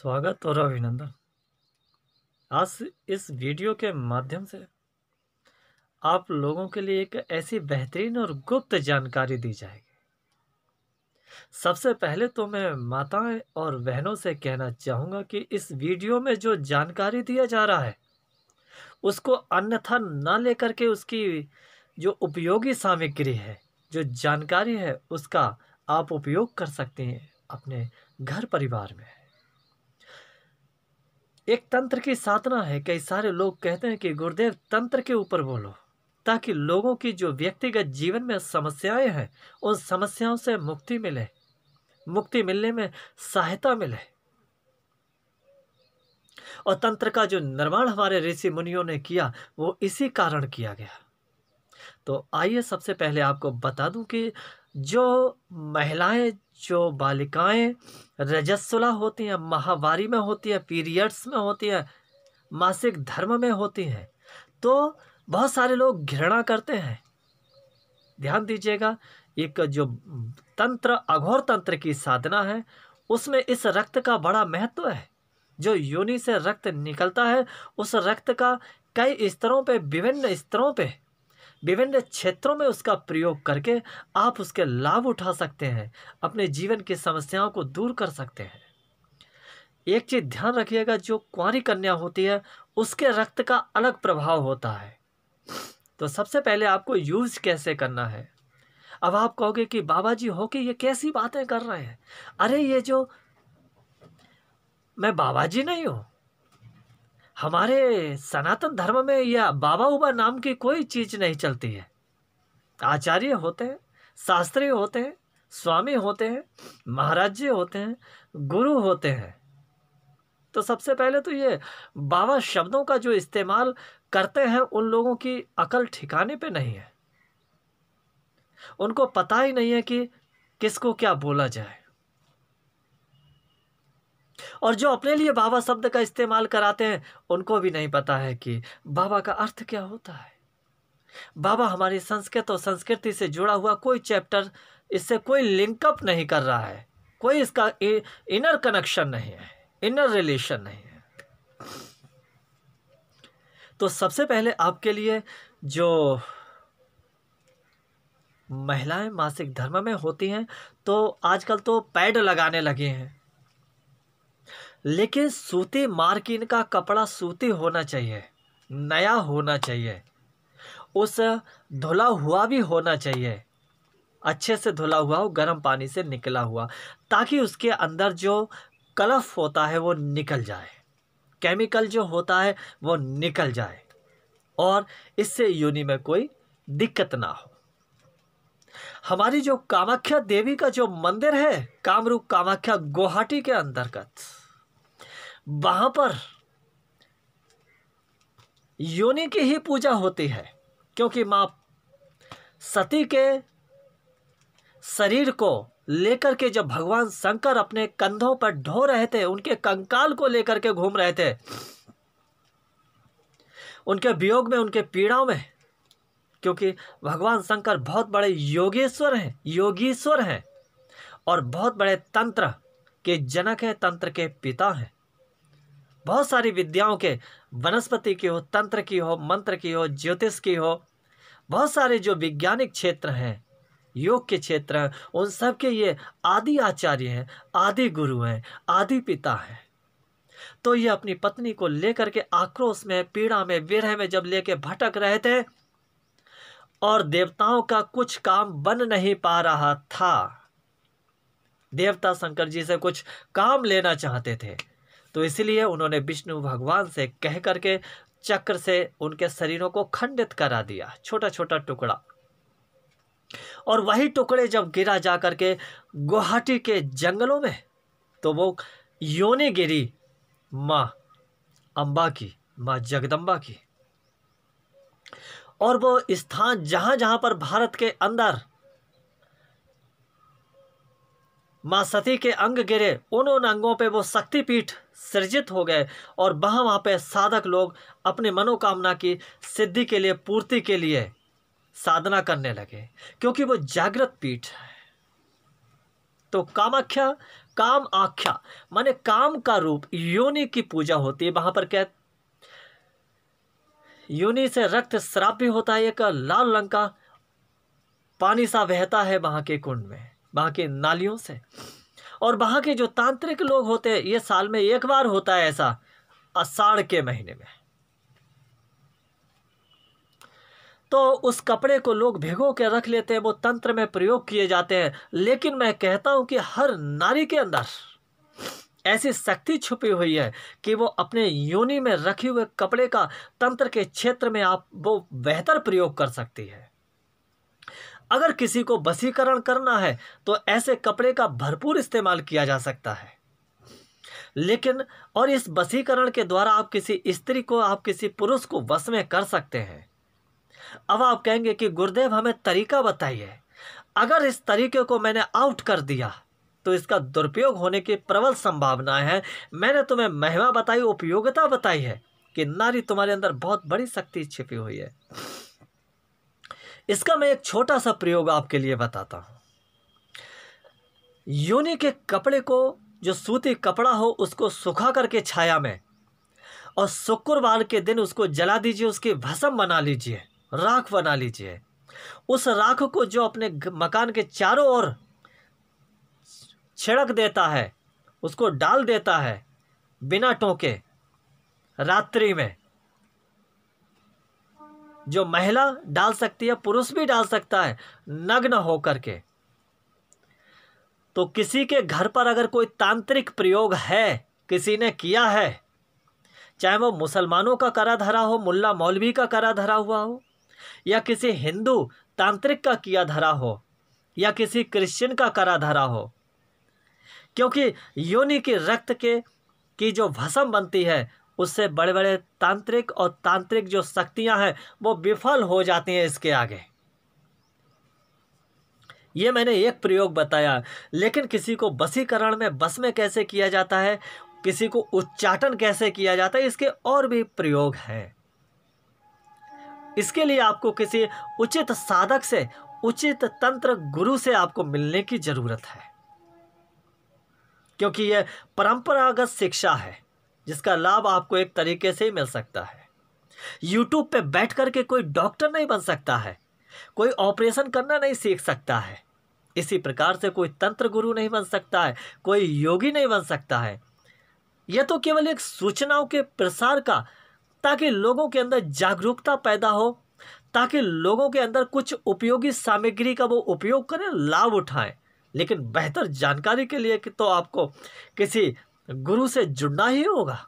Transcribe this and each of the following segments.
स्वागत और अभिनंदन आज इस वीडियो के माध्यम से आप लोगों के लिए एक ऐसी बेहतरीन और गुप्त जानकारी दी जाएगी सबसे पहले तो मैं माताएं और बहनों से कहना चाहूँगा कि इस वीडियो में जो जानकारी दिया जा रहा है उसको अन्यथा ना लेकर के उसकी जो उपयोगी सामग्री है जो जानकारी है उसका आप उपयोग कर सकते हैं अपने घर परिवार में एक तंत्र की साधना है कई सारे लोग कहते हैं कि गुरुदेव तंत्र के ऊपर बोलो ताकि लोगों की जो व्यक्तिगत जीवन में समस्याएं हैं उन समस्याओं से मुक्ति मिले मुक्ति मिलने में सहायता मिले और तंत्र का जो निर्माण हमारे ऋषि मुनियों ने किया वो इसी कारण किया गया तो आइए सबसे पहले आपको बता दूं कि जो महिलाएं जो बालिकाएं रजस्वला होती हैं महावारी में होती हैं पीरियड्स में होती हैं मासिक धर्म में होती हैं तो बहुत सारे लोग घृणा करते हैं ध्यान दीजिएगा एक जो तंत्र अघोर तंत्र की साधना है उसमें इस रक्त का बड़ा महत्व है जो योनि से रक्त निकलता है उस रक्त का कई स्तरों पे विभिन्न स्तरों पे विभिन्न क्षेत्रों में उसका प्रयोग करके आप उसके लाभ उठा सकते हैं अपने जीवन की समस्याओं को दूर कर सकते हैं एक चीज़ ध्यान रखिएगा जो कुंवारी कन्या होती है उसके रक्त का अलग प्रभाव होता है तो सबसे पहले आपको यूज़ कैसे करना है अब आप कहोगे कि बाबा जी हो ये कैसी बातें कर रहे हैं अरे ये जो मैं बाबा जी नहीं हूं हमारे सनातन धर्म में यह बाबा उबा नाम की कोई चीज नहीं चलती है आचार्य होते हैं शास्त्री होते हैं स्वामी होते हैं महाराज जी होते हैं गुरु होते हैं तो सबसे पहले तो ये बाबा शब्दों का जो इस्तेमाल करते हैं उन लोगों की अकल ठिकाने पे नहीं है उनको पता ही नहीं है कि किसको क्या बोला जाए और जो अपने लिए बाबा शब्द का इस्तेमाल कराते हैं उनको भी नहीं पता है कि बाबा का अर्थ क्या होता है बाबा हमारी संस्कृत और संस्कृति से जुड़ा हुआ कोई चैप्टर इससे कोई लिंकअप नहीं कर रहा है कोई इसका इनर कनेक्शन नहीं है इनर रिलेशन नहीं है तो सबसे पहले आपके लिए जो महिलाएं मासिक धर्म में होती हैं तो आजकल तो पैड लगाने लगे हैं लेकिन सूती मार्किन का कपड़ा सूती होना चाहिए नया होना चाहिए उस धुला हुआ भी होना चाहिए अच्छे से धुला हुआ हो गर्म पानी से निकला हुआ ताकि उसके अंदर जो कलफ होता है वो निकल जाए केमिकल जो होता है वो निकल जाए और इससे यूनि में कोई दिक्कत ना हो हमारी जो कामाख्या देवी का जो मंदिर है कामरूप कामाख्या गुवाहाटी के अंतर्गत वहाँ पर योनि की ही पूजा होती है क्योंकि माँ सती के शरीर को लेकर के जब भगवान शंकर अपने कंधों पर ढो रहे थे उनके कंकाल को लेकर के घूम रहे थे उनके वियोग में उनके पीड़ाओं में क्योंकि भगवान शंकर बहुत बड़े योगेश्वर हैं योगीश्वर हैं और बहुत बड़े तंत्र के जनक हैं तंत्र के पिता हैं बहुत सारी विद्याओं के वनस्पति की हो तंत्र की हो मंत्र की हो ज्योतिष की हो बहुत सारे जो वैज्ञानिक क्षेत्र हैं योग के क्षेत्र हैं उन सब के ये आदि आचार्य हैं आदि गुरु हैं आदि पिता हैं तो ये अपनी पत्नी को लेकर के आक्रोश में पीड़ा में विरह में जब लेके भटक रहे थे और देवताओं का कुछ काम बन नहीं पा रहा था देवता शंकर जी से कुछ काम लेना चाहते थे तो इसलिए उन्होंने विष्णु भगवान से कह करके चक्र से उनके शरीरों को खंडित करा दिया छोटा छोटा टुकड़ा और वही टुकड़े जब गिरा जा करके गुवाहाटी के जंगलों में तो वो योने गिरी माँ अंबा की माँ जगदम्बा की और वो स्थान जहां जहां पर भारत के अंदर माँ सती के अंग गिरे उन उन अंगों पे वो शक्तिपीठ सृजित हो गए और वहाँ वहाँ पे साधक लोग अपने मनोकामना की सिद्धि के लिए पूर्ति के लिए साधना करने लगे क्योंकि वो जागृत पीठ है तो कामाख्या काम आख्या माने काम का रूप योनि की पूजा होती है वहां पर क्या योनि से रक्त श्राप भी होता है एक लाल रंग का पानी सा बहता है वहां के कुंड में वहां के नालियों से और वहाँ के जो तांत्रिक लोग होते हैं ये साल में एक बार होता है ऐसा अषाढ़ के महीने में तो उस कपड़े को लोग भिगो के रख लेते हैं वो तंत्र में प्रयोग किए जाते हैं लेकिन मैं कहता हूँ कि हर नारी के अंदर ऐसी शक्ति छुपी हुई है कि वो अपने योनि में रखे हुए कपड़े का तंत्र के क्षेत्र में आप वो बेहतर प्रयोग कर सकती है अगर किसी को बसीकरण करना है तो ऐसे कपड़े का भरपूर इस्तेमाल किया जा सकता है लेकिन और इस वसीकरण के द्वारा आप किसी स्त्री को आप किसी पुरुष को वश में कर सकते हैं अब आप कहेंगे कि गुरुदेव हमें तरीका बताइए अगर इस तरीके को मैंने आउट कर दिया तो इसका दुरुपयोग होने की प्रबल संभावना है मैंने तुम्हें महिमा बताई उपयोगिता बताई है कि नारी तुम्हारे अंदर बहुत बड़ी शक्ति छिपी हुई है इसका मैं एक छोटा सा प्रयोग आपके लिए बताता हूँ योनि के कपड़े को जो सूती कपड़ा हो उसको सुखा करके छाया में और शुक्रवार के दिन उसको जला दीजिए उसकी भस्म बना लीजिए राख बना लीजिए उस राख को जो अपने मकान के चारों ओर छिड़क देता है उसको डाल देता है बिना टोके रात्रि में जो महिला डाल सकती है पुरुष भी डाल सकता है नग्न होकर के तो किसी के घर पर अगर कोई तांत्रिक प्रयोग है किसी ने किया है चाहे वो मुसलमानों का करा धरा हो मुल्ला मौलवी का करा धरा हुआ हो या किसी हिंदू तांत्रिक का किया धरा हो या किसी क्रिश्चियन का करा धरा हो क्योंकि योनि के रक्त के की जो भसम बनती है उससे बड़े बड़े तांत्रिक और तांत्रिक जो शक्तियां हैं वो विफल हो जाती हैं इसके आगे ये मैंने एक प्रयोग बताया लेकिन किसी को बसीकरण में बस में कैसे किया जाता है किसी को उच्चाटन कैसे किया जाता है इसके और भी प्रयोग हैं इसके लिए आपको किसी उचित साधक से उचित तंत्र गुरु से आपको मिलने की ज़रूरत है क्योंकि यह परंपरागत शिक्षा है जिसका लाभ आपको एक तरीके से ही मिल सकता है यूट्यूब पे बैठ कर के कोई डॉक्टर नहीं बन सकता है कोई ऑपरेशन करना नहीं सीख सकता है इसी प्रकार से कोई तंत्र गुरु नहीं बन सकता है कोई योगी नहीं बन सकता है यह तो केवल एक सूचनाओं के प्रसार का ताकि लोगों के अंदर जागरूकता पैदा हो ताकि लोगों के अंदर कुछ उपयोगी सामग्री का वो उपयोग करें लाभ उठाएं लेकिन बेहतर जानकारी के लिए कि तो आपको किसी गुरु से जुड़ना ही होगा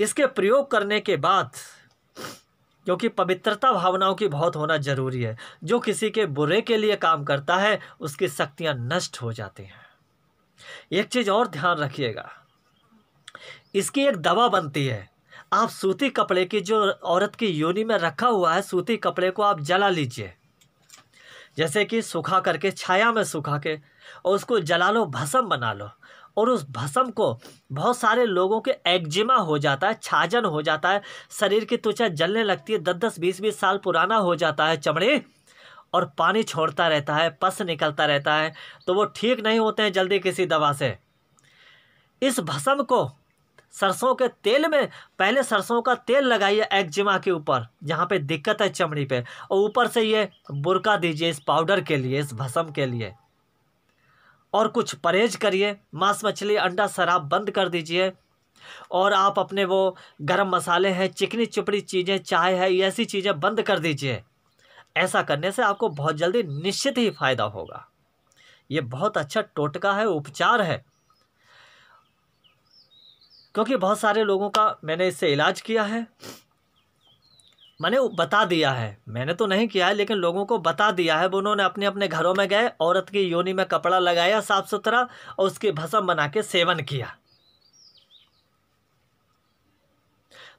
इसके प्रयोग करने के बाद क्योंकि पवित्रता भावनाओं की बहुत होना जरूरी है जो किसी के बुरे के लिए काम करता है उसकी शक्तियाँ नष्ट हो जाती हैं एक चीज़ और ध्यान रखिएगा इसकी एक दवा बनती है आप सूती कपड़े की जो औरत की योनि में रखा हुआ है सूती कपड़े को आप जला लीजिए जैसे कि सूखा करके छाया में सुखा के और उसको जला लो भसम बना लो और उस भस्म को बहुत सारे लोगों के एक्जिमा हो जाता है छाजन हो जाता है शरीर की त्वचा जलने लगती है दस दस बीस बीस साल पुराना हो जाता है चमड़े और पानी छोड़ता रहता है पस निकलता रहता है तो वो ठीक नहीं होते हैं जल्दी किसी दवा से इस भस्म को सरसों के तेल में पहले सरसों का तेल लगाइए एक्जिमा के ऊपर जहाँ पे दिक्कत है चमड़ी पे और ऊपर से ये बुरका दीजिए इस पाउडर के लिए इस भस्म के लिए और कुछ परहेज करिए मांस मछली अंडा शराब बंद कर दीजिए और आप अपने वो गरम मसाले हैं चिकनी चुपड़ी चीज़ें चाय है ऐसी चीज़ें बंद कर दीजिए ऐसा करने से आपको बहुत जल्दी निश्चित ही फायदा होगा ये बहुत अच्छा टोटका है उपचार है क्योंकि बहुत सारे लोगों का मैंने इससे इलाज किया है मैंने बता दिया है मैंने तो नहीं किया है लेकिन लोगों को बता दिया है उन्होंने अपने अपने घरों में गए औरत की योनि में कपड़ा लगाया साफ सुथरा और उसकी भसम बना के सेवन किया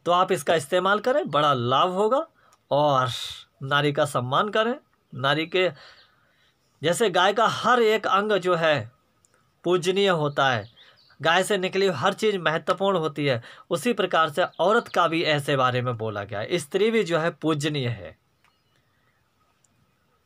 तो आप इसका इस्तेमाल करें बड़ा लाभ होगा और नारी का सम्मान करें नारी के जैसे गाय का हर एक अंग जो है पूजनीय होता है गाय से निकली हर चीज़ महत्वपूर्ण होती है उसी प्रकार से औरत का भी ऐसे बारे में बोला गया है स्त्री भी जो है पूजनीय है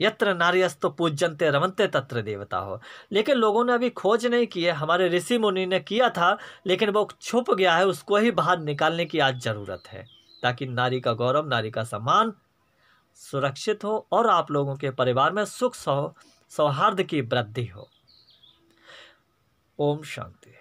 यत्र नार्यस्तु पूजनते रमनते तत्र देवता हो लेकिन लोगों ने अभी खोज नहीं की है हमारे ऋषि मुनि ने किया था लेकिन वो छुप गया है उसको ही बाहर निकालने की आज ज़रूरत है ताकि नारी का गौरव नारी का सम्मान सुरक्षित हो और आप लोगों के परिवार में सुख सौ सौहार्द की वृद्धि हो ओम शांति